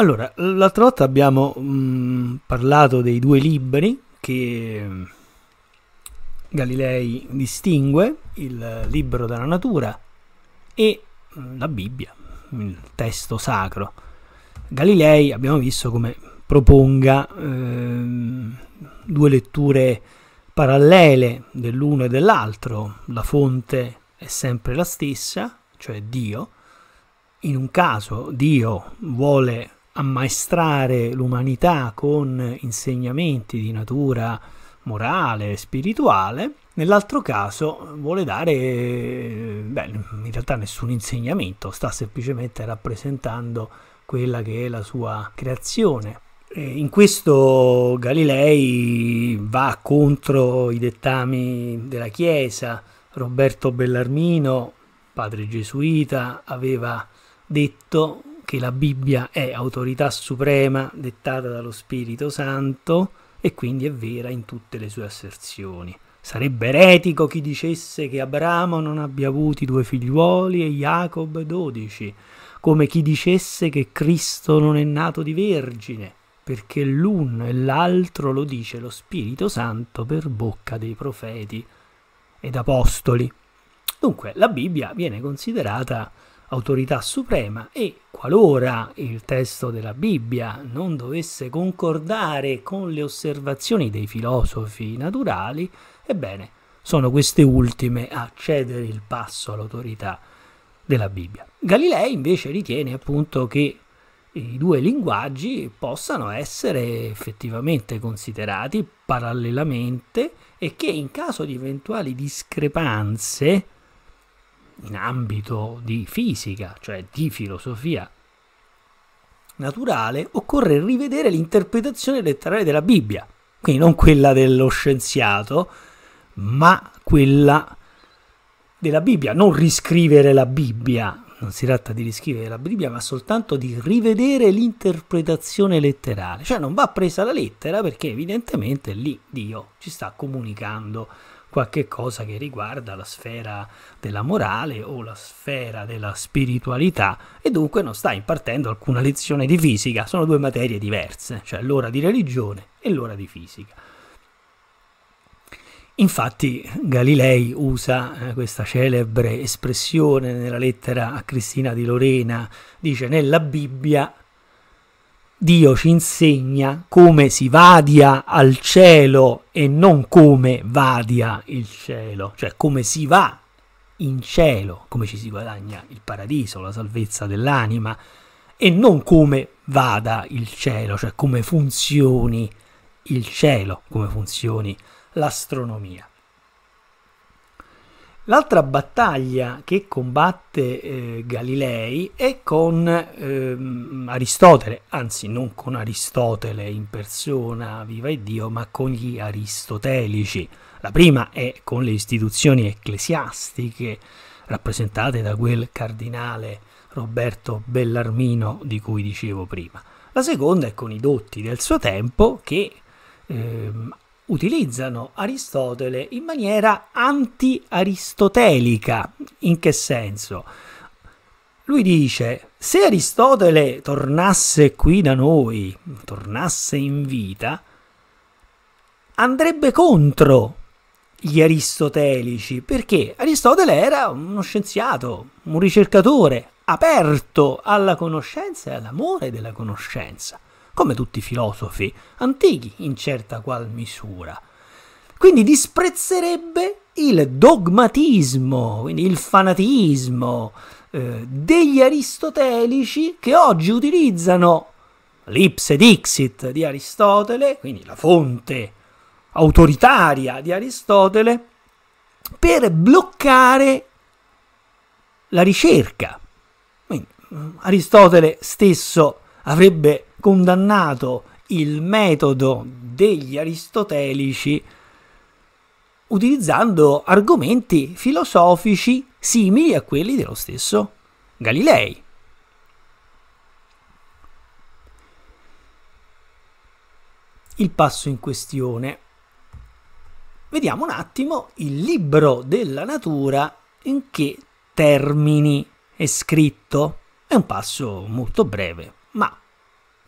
Allora, l'altra volta abbiamo mh, mm, parlato dei due libri che Galilei distingue, il libro della natura e mm, la Bibbia, il testo sacro. Galilei abbiamo visto come proponga eh, due letture parallele dell'uno e dell'altro, la fonte è sempre la stessa, cioè Dio, in un caso Dio vuole ammaestrare l'umanità con insegnamenti di natura morale, e spirituale, nell'altro caso vuole dare, beh, in realtà nessun insegnamento, sta semplicemente rappresentando quella che è la sua creazione. in questo Galilei va contro i dettami della Chiesa. Roberto Bellarmino, padre gesuita, aveva detto che la Bibbia è autorità suprema dettata dallo Spirito Santo e quindi è vera in tutte le sue asserzioni. Sarebbe eretico chi dicesse che Abramo non abbia avuto due figliuoli e Jacob dodici, come chi dicesse che Cristo non è nato di vergine, perché l'un e l'altro lo dice lo Spirito Santo per bocca dei profeti ed apostoli. Dunque la Bibbia viene considerata autorità suprema e qualora il testo della Bibbia non dovesse concordare con le osservazioni dei filosofi naturali, ebbene, sono queste ultime a cedere il passo all'autorità della Bibbia. Galilei invece ritiene appunto che i due linguaggi possano essere effettivamente considerati parallelamente e che in caso di eventuali discrepanze in ambito di fisica, cioè di filosofia naturale, occorre rivedere l'interpretazione letterale della Bibbia, quindi non quella dello scienziato, ma quella della Bibbia, non riscrivere la Bibbia, non si tratta di riscrivere la Bibbia, ma soltanto di rivedere l'interpretazione letterale, cioè non va presa la lettera perché evidentemente lì Dio ci sta comunicando qualche cosa che riguarda la sfera della morale o la sfera della spiritualità e dunque non sta impartendo alcuna lezione di fisica, sono due materie diverse, cioè l'ora di religione e l'ora di fisica. Infatti Galilei usa eh, questa celebre espressione nella lettera a Cristina di Lorena, dice nella Bibbia Dio ci insegna come si vadia al cielo e non come vadia il cielo, cioè come si va in cielo, come ci si guadagna il paradiso, la salvezza dell'anima, e non come vada il cielo, cioè come funzioni il cielo, come funzioni l'astronomia. L'altra battaglia che combatte eh, Galilei è con ehm, Aristotele, anzi non con Aristotele in persona, viva Dio, ma con gli aristotelici. La prima è con le istituzioni ecclesiastiche rappresentate da quel cardinale Roberto Bellarmino di cui dicevo prima. La seconda è con i dotti del suo tempo che ehm, utilizzano Aristotele in maniera anti-aristotelica. In che senso? Lui dice, se Aristotele tornasse qui da noi, tornasse in vita, andrebbe contro gli aristotelici, perché Aristotele era uno scienziato, un ricercatore, aperto alla conoscenza e all'amore della conoscenza come tutti i filosofi antichi in certa qual misura. Quindi disprezzerebbe il dogmatismo, quindi il fanatismo eh, degli aristotelici che oggi utilizzano l'ipse dixit di Aristotele, quindi la fonte autoritaria di Aristotele, per bloccare la ricerca. Quindi, mm, Aristotele stesso avrebbe condannato il metodo degli aristotelici utilizzando argomenti filosofici simili a quelli dello stesso Galilei. Il passo in questione. Vediamo un attimo il libro della natura in che termini è scritto. È un passo molto breve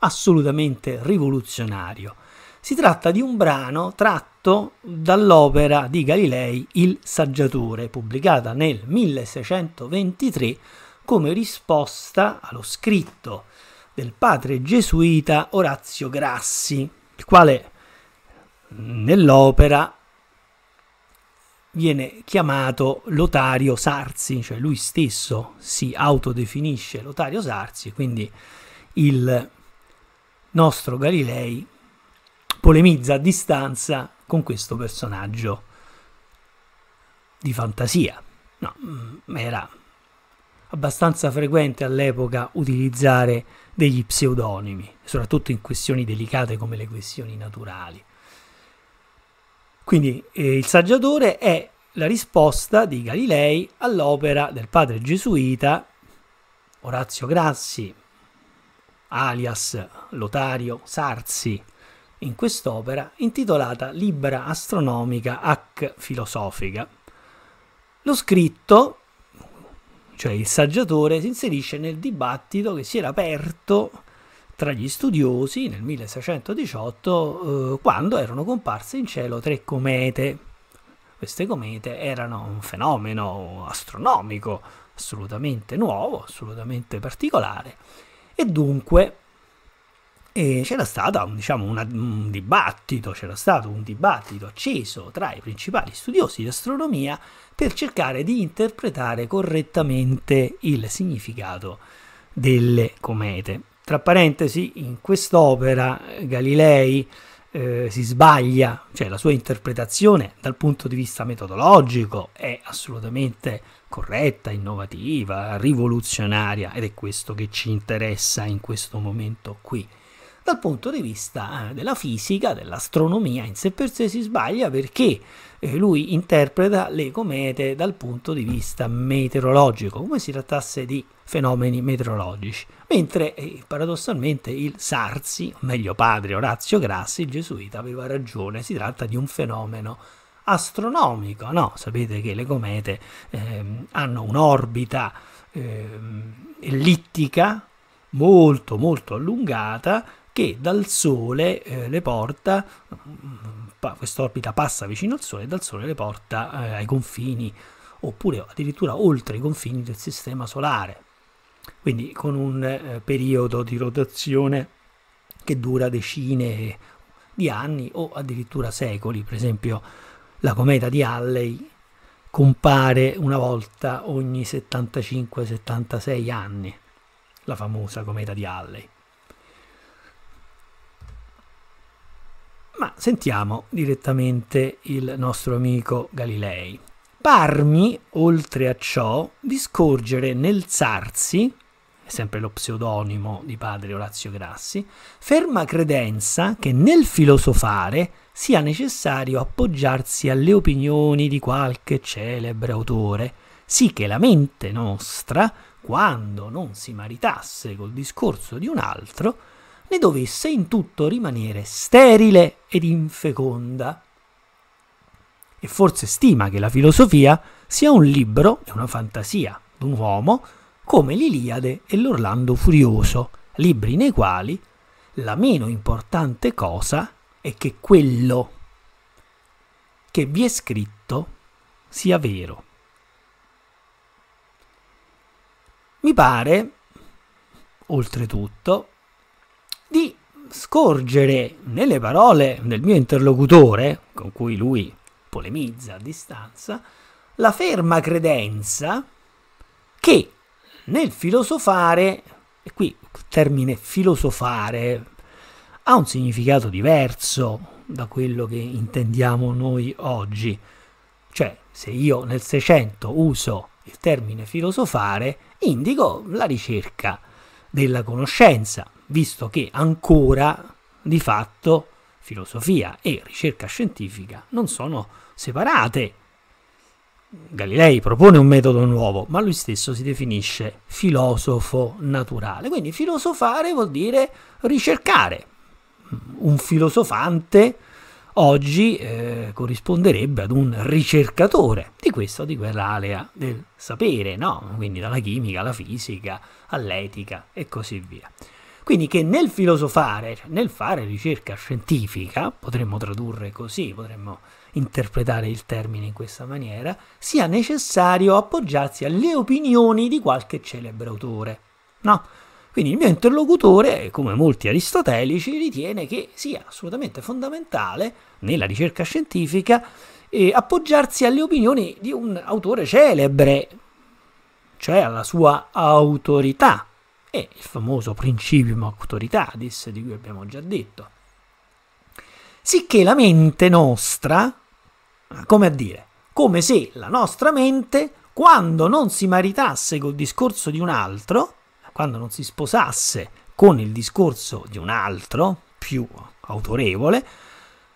assolutamente rivoluzionario. Si tratta di un brano tratto dall'opera di Galilei Il Saggiatore, pubblicata nel 1623 come risposta allo scritto del padre gesuita Orazio Grassi, il quale nell'opera viene chiamato Lotario Sarsi, cioè lui stesso si autodefinisce Lotario Sarsi, quindi il nostro Galilei polemizza a distanza con questo personaggio di fantasia. No, mm, era abbastanza frequente all'epoca utilizzare degli pseudonimi, soprattutto in questioni delicate come le questioni naturali. Quindi eh, il saggiatore è la risposta di Galilei all'opera del padre gesuita Orazio Grassi, alias Lotario Sarsi, in quest'opera intitolata Libera astronomica ac filosofica. Lo scritto, cioè il saggiatore, si inserisce nel dibattito che si era aperto tra gli studiosi nel 1618 eh, quando erano comparse in cielo tre comete. Queste comete erano un fenomeno astronomico assolutamente nuovo, assolutamente particolare e dunque e eh, c'era stato diciamo, una, un dibattito, c'era stato un dibattito acceso tra i principali studiosi di astronomia per cercare di interpretare correttamente il significato delle comete. Tra parentesi, in quest'opera eh, Galilei eh, si sbaglia, cioè la sua interpretazione dal punto di vista metodologico è assolutamente corretta, innovativa, rivoluzionaria ed è questo che ci interessa in questo momento qui. Dal punto di vista eh, della fisica, dell'astronomia in sé per sé si sbaglia perché eh, lui interpreta le comete dal punto di vista meteorologico, come si trattasse di fenomeni meteorologici, mentre eh, paradossalmente il Sarsi, o meglio padre Orazio Grassi, il gesuita, aveva ragione, si tratta di un fenomeno astronomico, no? Sapete che le comete ehm, hanno un'orbita ehm, ellittica molto molto allungata che dal Sole eh, le porta, mm, pa quest'orbita passa vicino al Sole e dal Sole le porta eh, ai confini oppure addirittura oltre i confini del Sistema Solare, quindi con un eh, periodo di rotazione che dura decine di anni o addirittura secoli, per esempio la cometa di Halley compare una volta ogni 75-76 anni, la famosa cometa di Halley. Ma sentiamo direttamente il nostro amico Galilei. Parmi, oltre a ciò, di scorgere nel Zarzi, sempre lo pseudonimo di padre Orazio Grassi, ferma credenza che nel filosofare sia necessario appoggiarsi alle opinioni di qualche celebre autore, sì che la mente nostra, quando non si maritasse col discorso di un altro, ne dovesse in tutto rimanere sterile ed infeconda. E forse stima che la filosofia sia un libro e una fantasia d'un uomo come l'Iliade e l'Orlando Furioso, libri nei quali la meno importante cosa è che quello che vi è scritto sia vero. Mi pare, oltretutto, di scorgere nelle parole del mio interlocutore, con cui lui polemizza a distanza, la ferma credenza che nel filosofare, e qui termine filosofare ha un significato diverso da quello che intendiamo noi oggi. Cioè, se io nel Seicento uso il termine filosofare, indico la ricerca della conoscenza, visto che ancora di fatto filosofia e ricerca scientifica non sono separate. Galilei propone un metodo nuovo, ma lui stesso si definisce filosofo naturale. Quindi filosofare vuol dire ricercare, un filosofante oggi eh, corrisponderebbe ad un ricercatore di questa o di quell'area del sapere, no? quindi dalla chimica alla fisica, all'etica e così via. Quindi che nel filosofare, cioè nel fare ricerca scientifica, potremmo tradurre così, potremmo interpretare il termine in questa maniera, sia necessario appoggiarsi alle opinioni di qualche celebre autore. No? Quindi il mio interlocutore, come molti aristotelici, ritiene che sia assolutamente fondamentale nella ricerca scientifica eh, appoggiarsi alle opinioni di un autore celebre, cioè alla sua autorità. E il famoso principium autoritatis di cui abbiamo già detto. Sicché la mente nostra, ah, come a dire, come se la nostra mente, quando non si maritasse col discorso di un altro, quando non si sposasse con il discorso di un altro, più autorevole,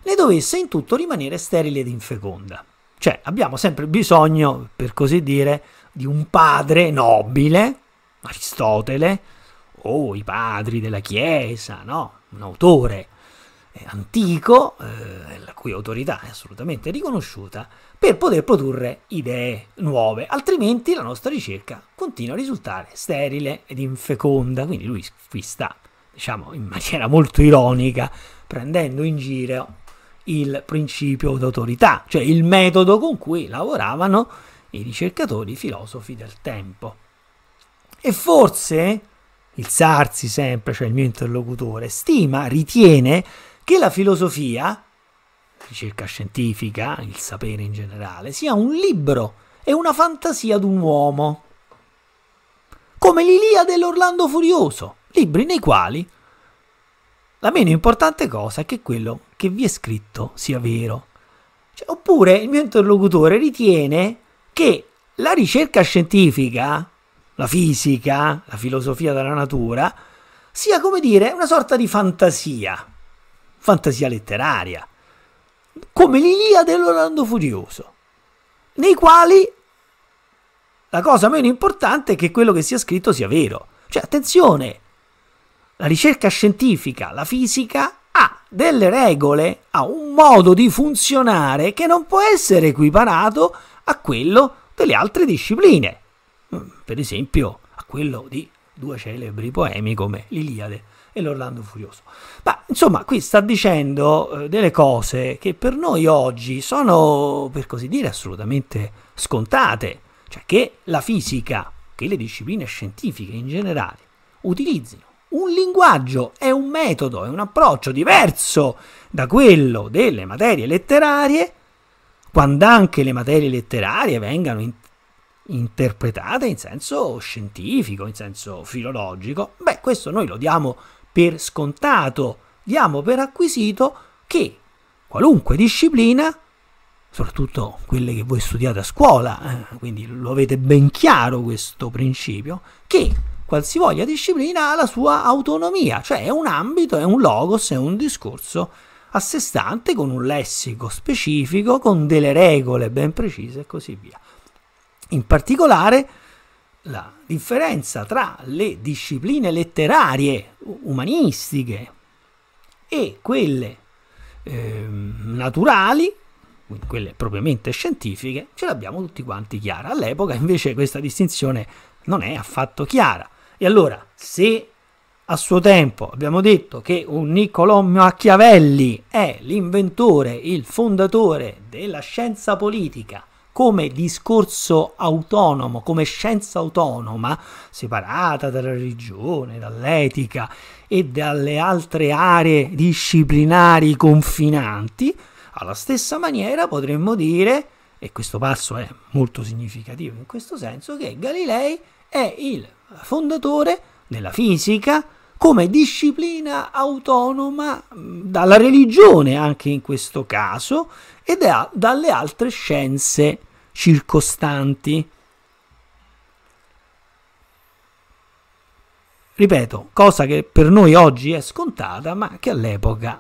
le dovesse in tutto rimanere sterile ed infeconda. Cioè abbiamo sempre bisogno, per così dire, di un padre nobile, Aristotele, o i padri della Chiesa, no? Un autore eh, antico, eh, la cui autorità è assolutamente riconosciuta, per poter produrre idee nuove, altrimenti la nostra ricerca continua a risultare sterile ed infeconda. Quindi lui qui sta, diciamo, in maniera molto ironica, prendendo in giro il principio d'autorità, cioè il metodo con cui lavoravano i ricercatori i filosofi del tempo. E forse il Sarsi sempre, cioè il mio interlocutore, stima, ritiene che la filosofia, ricerca scientifica, il sapere in generale, sia un libro e una fantasia d'un uomo, come l'Iliade dell'Orlando Furioso, libri nei quali la meno importante cosa è che quello che vi è scritto sia vero. Cioè, oppure il mio interlocutore ritiene che la ricerca scientifica, la fisica, la filosofia della natura, sia come dire una sorta di fantasia fantasia letteraria, come l'Iliade e l'Orlando Furioso, nei quali la cosa meno importante è che quello che sia scritto sia vero. Cioè, attenzione, la ricerca scientifica, la fisica, ha delle regole, ha un modo di funzionare che non può essere equiparato a quello delle altre discipline. Mm, per esempio, a quello di due celebri poemi come l'Iliade e l'Orlando Furioso. Ma insomma, qui sta dicendo eh, delle cose che per noi oggi sono, per così dire, assolutamente scontate, cioè che la fisica, che le discipline scientifiche in generale utilizzino un linguaggio, è un metodo, è un approccio diverso da quello delle materie letterarie, quando anche le materie letterarie vengano in interpretate in senso scientifico, in senso filologico, beh, questo noi lo diamo per scontato, diamo per acquisito che qualunque disciplina, soprattutto quelle che voi studiate a scuola, eh, quindi lo avete ben chiaro questo principio, che qualsivoglia disciplina ha la sua autonomia, cioè è un ambito, è un logos, è un discorso a sé stante con un lessico specifico, con delle regole ben precise e così via. In particolare, la differenza tra le discipline letterarie, umanistiche e quelle eh, naturali, quelle propriamente scientifiche, ce l'abbiamo tutti quanti chiara. All'epoca invece questa distinzione non è affatto chiara. E allora, se a suo tempo abbiamo detto che un Niccolò Machiavelli è l'inventore, il fondatore della scienza politica, come discorso autonomo, come scienza autonoma, separata dalla religione, dall'etica e dalle altre aree disciplinari confinanti, alla stessa maniera potremmo dire, e questo passo è molto significativo in questo senso, che Galilei è il fondatore della fisica come disciplina autonoma mm, dalla religione anche in questo caso e da, dalle altre scienze circostanti. Ripeto, cosa che per noi oggi è scontata, ma che all'epoca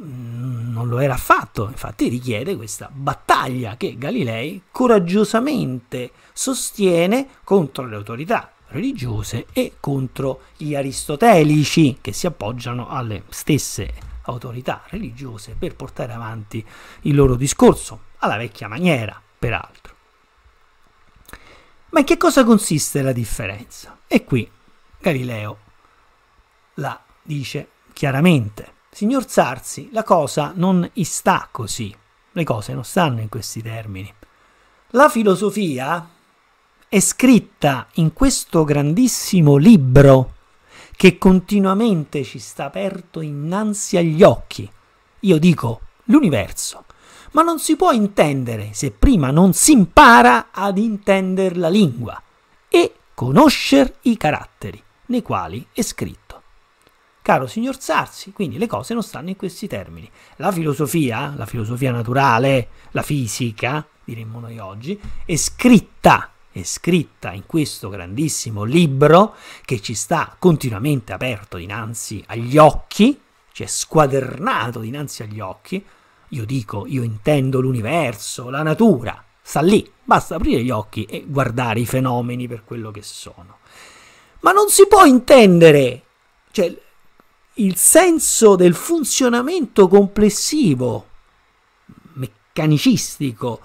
mm, non lo era affatto, infatti richiede questa battaglia che Galilei coraggiosamente sostiene contro le autorità religiose e contro gli aristotelici che si appoggiano alle stesse autorità religiose per portare avanti il loro discorso, alla vecchia maniera, peraltro. Ma in che cosa consiste la differenza? E qui Galileo la dice chiaramente. Signor Sarsi, la cosa non sta così. Le cose non stanno in questi termini. La filosofia è scritta in questo grandissimo libro che continuamente ci sta aperto innanzi agli occhi. Io dico l'universo ma non si può intendere se prima non si impara ad intendere la lingua e conoscere i caratteri nei quali è scritto. Caro signor Sarsi, quindi le cose non stanno in questi termini. La filosofia, la filosofia naturale, la fisica, diremmo noi oggi, è scritta, è scritta in questo grandissimo libro che ci sta continuamente aperto dinanzi agli occhi, ci è squadernato dinanzi agli occhi, io dico, io intendo l'universo, la natura, sta lì, basta aprire gli occhi e guardare i fenomeni per quello che sono. Ma non si può intendere, cioè, il senso del funzionamento complessivo, meccanicistico,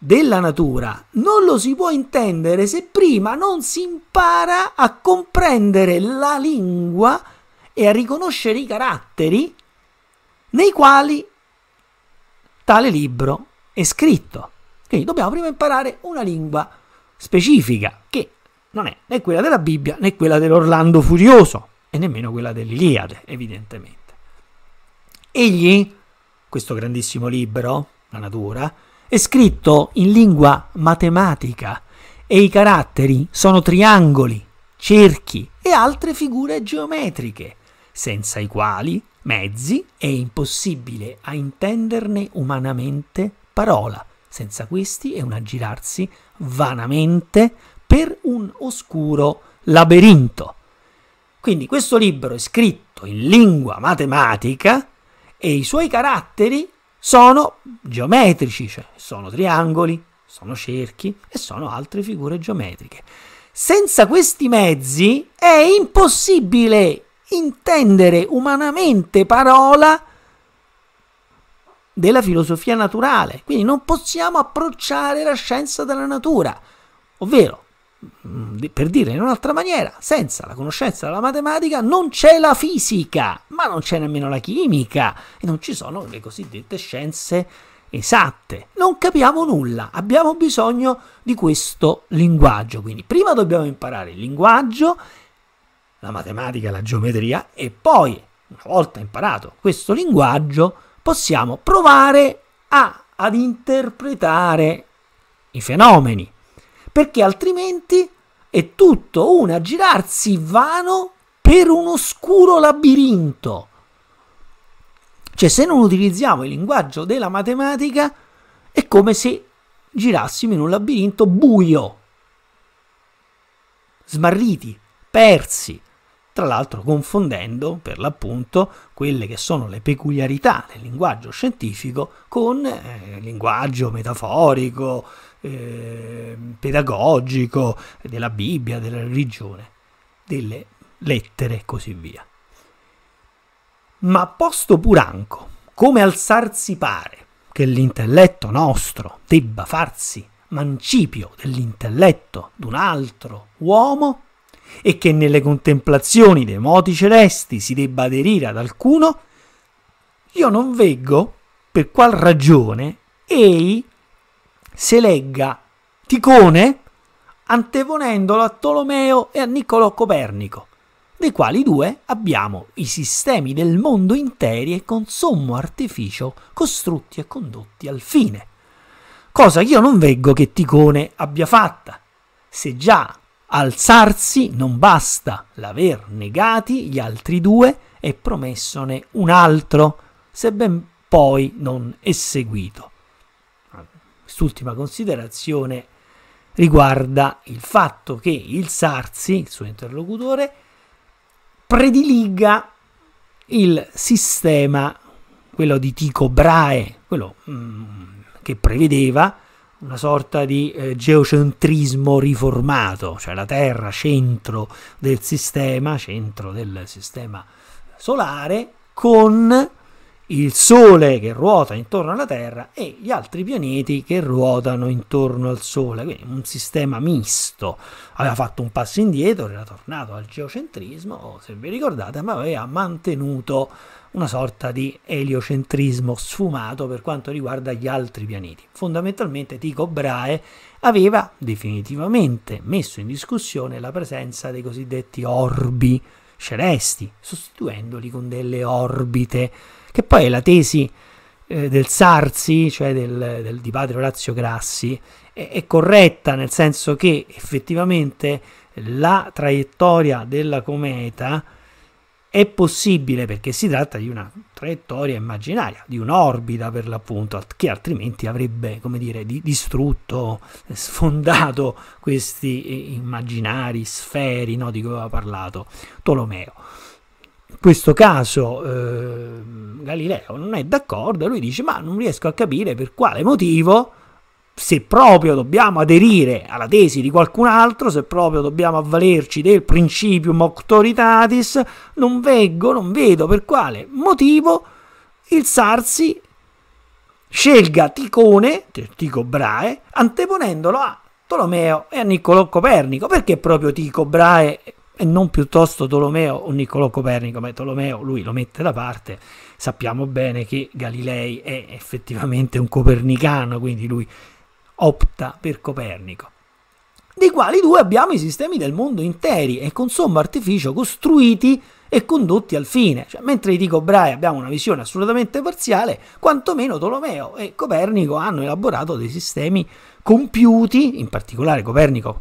della natura non lo si può intendere se prima non si impara a comprendere la lingua e a riconoscere i caratteri nei quali tale libro è scritto. Quindi dobbiamo prima imparare una lingua specifica, che non è né quella della Bibbia né quella dell'Orlando Furioso e nemmeno quella dell'Iliade, evidentemente. Egli, questo grandissimo libro, La natura, è scritto in lingua matematica e i caratteri sono triangoli, cerchi e altre figure geometriche, senza i quali mezzi, è impossibile a intenderne umanamente parola. Senza questi è un aggirarsi vanamente per un oscuro labirinto. Quindi questo libro è scritto in lingua matematica e i suoi caratteri sono geometrici, cioè sono triangoli, sono cerchi e sono altre figure geometriche. Senza questi mezzi è impossibile intendere umanamente parola della filosofia naturale. Quindi non possiamo approcciare la scienza della natura, ovvero, mm, per dire in un'altra maniera, senza la conoscenza della matematica non c'è la fisica, ma non c'è nemmeno la chimica e non ci sono le cosiddette scienze esatte. Non capiamo nulla, abbiamo bisogno di questo linguaggio. Quindi prima dobbiamo imparare il linguaggio la matematica, la geometria e poi, una volta imparato questo linguaggio, possiamo provare a, ad interpretare i fenomeni, perché altrimenti è tutto un aggirarsi vano per un oscuro labirinto. Cioè, se non utilizziamo il linguaggio della matematica, è come se girassimo in un labirinto buio, smarriti, persi, tra l'altro confondendo per l'appunto quelle che sono le peculiarità del linguaggio scientifico con eh, linguaggio metaforico, eh, pedagogico della Bibbia, della religione, delle lettere e così via. Ma posto Puranco, come alzarsi pare che l'intelletto nostro debba farsi mancipio dell'intelletto d'un altro uomo, e che nelle contemplazioni dei moti celesti si debba aderire ad alcuno, io non veggo per qual ragione ei se legga Ticone anteponendolo a Tolomeo e a Niccolò Copernico, dei quali due abbiamo i sistemi del mondo interi e con sommo artificio costrutti e condotti al fine. Cosa che io non veggo che Ticone abbia fatta, se già alzarsi non basta l'aver negati gli altri due e promessone un altro, sebben poi non eseguito. Quest'ultima considerazione riguarda il fatto che il Sarsi, il suo interlocutore, prediliga il sistema, quello di Tico Brahe, quello mm, che prevedeva una sorta di eh, geocentrismo riformato, cioè la Terra centro del sistema, centro del sistema solare, con il Sole che ruota intorno alla Terra e gli altri pianeti che ruotano intorno al Sole, quindi un sistema misto. Aveva fatto un passo indietro, era tornato al geocentrismo, se vi ricordate, ma aveva mantenuto una sorta di eliocentrismo sfumato per quanto riguarda gli altri pianeti. Fondamentalmente Tycho Brahe aveva definitivamente messo in discussione la presenza dei cosiddetti orbi celesti, sostituendoli con delle orbite, che poi è la tesi eh, del Sarsi, cioè del, del, di padre Orazio Grassi, è, è corretta nel senso che effettivamente la traiettoria della cometa è possibile perché si tratta di una traiettoria immaginaria, di un'orbita per l'appunto, che altrimenti avrebbe, come dire, distrutto, eh, sfondato questi eh, immaginari sferi no, di cui aveva parlato Tolomeo. In questo caso eh, Galileo non è d'accordo, lui dice ma non riesco a capire per quale motivo se proprio dobbiamo aderire alla tesi di qualcun altro, se proprio dobbiamo avvalerci del principium auctoritatis, non veggo, non vedo per quale motivo il Sarsi scelga Ticone, Tico Brae, anteponendolo a Tolomeo e a Niccolò Copernico. Perché proprio Tico Brae e non piuttosto Tolomeo o Niccolò Copernico, ma Tolomeo lui lo mette da parte. Sappiamo bene che Galilei è effettivamente un copernicano, quindi lui opta per Copernico dei quali due abbiamo i sistemi del mondo interi e con sommo artificio costruiti e condotti al fine. Cioè, mentre i Dico Brahe abbiamo una visione assolutamente parziale, quantomeno Tolomeo e Copernico hanno elaborato dei sistemi compiuti, in particolare Copernico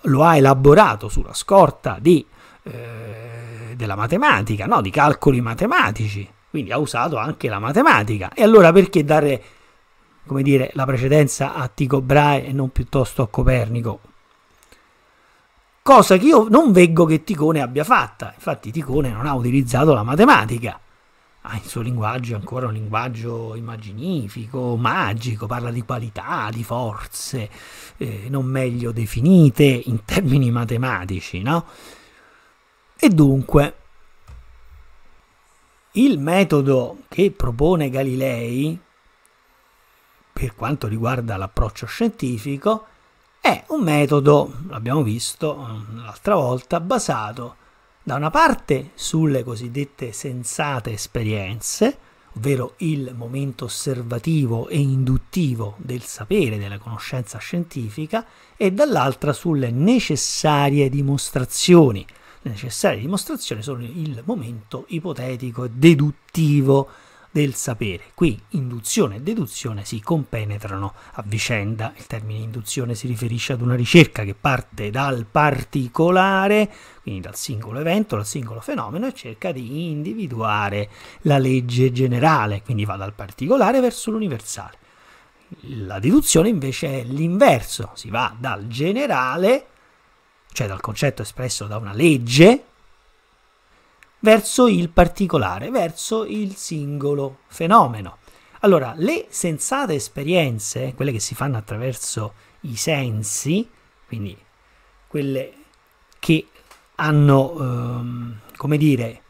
lo ha elaborato sulla scorta di, eh, della matematica, no? di calcoli matematici, quindi ha usato anche la matematica. E allora perché dare come dire, la precedenza a Tico Brahe e non piuttosto a Copernico. Cosa che io non veggo che Ticone abbia fatta, infatti Ticone non ha utilizzato la matematica, ha il suo linguaggio ancora un linguaggio immaginifico, magico, parla di qualità, di forze, eh, non meglio definite in termini matematici, no? E dunque, il metodo che propone Galilei per quanto riguarda l'approccio scientifico, è un metodo, l'abbiamo visto mm, l'altra volta, basato da una parte sulle cosiddette sensate esperienze, ovvero il momento osservativo e induttivo del sapere, della conoscenza scientifica, e dall'altra sulle necessarie dimostrazioni. Le necessarie dimostrazioni sono il momento ipotetico e deduttivo del sapere. Qui induzione e deduzione si compenetrano a vicenda. Il termine induzione si riferisce ad una ricerca che parte dal particolare, quindi dal singolo evento, dal singolo fenomeno e cerca di individuare la legge generale, quindi va dal particolare verso l'universale. La deduzione invece è l'inverso, si va dal generale, cioè dal concetto espresso da una legge, verso il particolare, verso il singolo fenomeno. Allora, le sensate esperienze, quelle che si fanno attraverso i sensi, quindi quelle che hanno, ehm, come dire,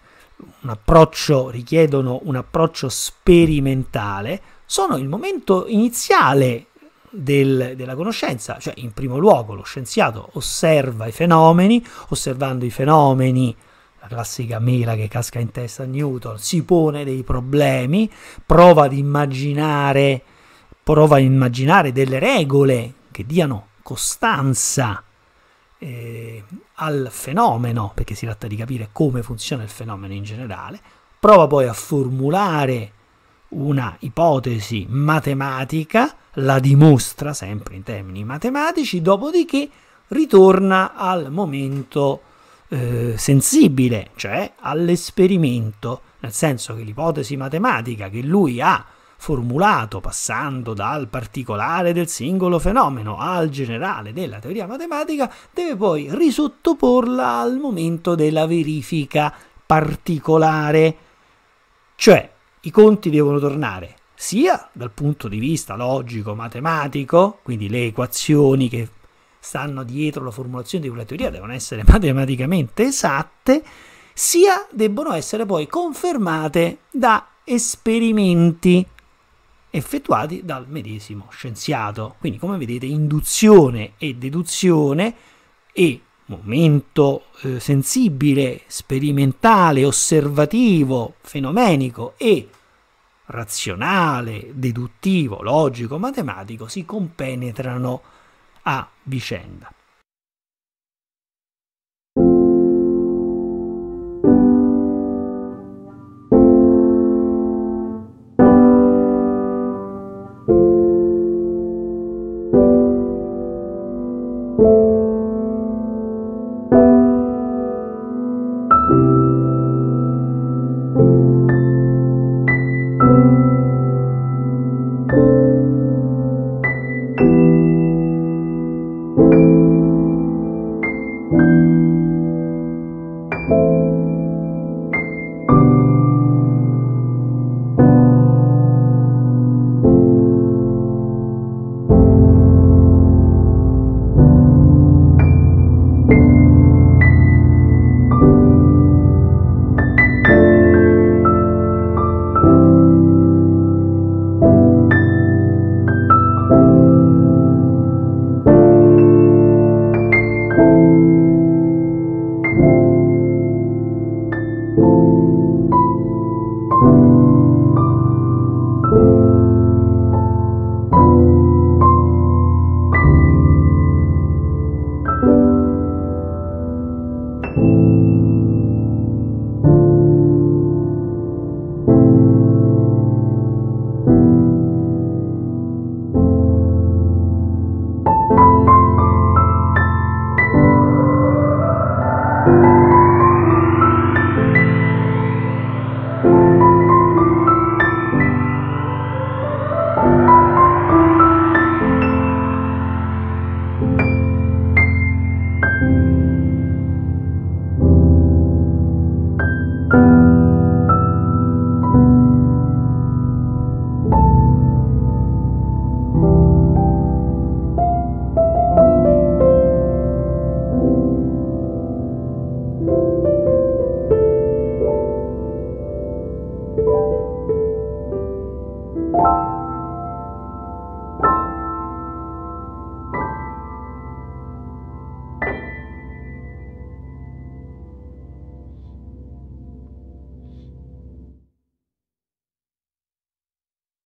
un approccio, richiedono un approccio sperimentale, sono il momento iniziale del, della conoscenza, cioè in primo luogo lo scienziato osserva i fenomeni, osservando i fenomeni la classica mela che casca in testa a Newton, si pone dei problemi, prova ad immaginare, prova ad immaginare delle regole che diano costanza eh, al fenomeno, perché si tratta di capire come funziona il fenomeno in generale, prova poi a formulare una ipotesi matematica, la dimostra sempre in termini matematici, dopodiché ritorna al momento eh, sensibile, cioè all'esperimento, nel senso che l'ipotesi matematica che lui ha formulato passando dal particolare del singolo fenomeno al generale della teoria matematica, deve poi risottoporla al momento della verifica particolare. Cioè, i conti devono tornare sia dal punto di vista logico-matematico, quindi le equazioni che stanno dietro la formulazione di quella teoria devono essere matematicamente esatte, sia debbono essere poi confermate da esperimenti effettuati dal medesimo scienziato. Quindi come vedete induzione e deduzione e momento eh, sensibile, sperimentale, osservativo, fenomenico e razionale, deduttivo, logico, matematico si compenetrano a vicenda. thank you.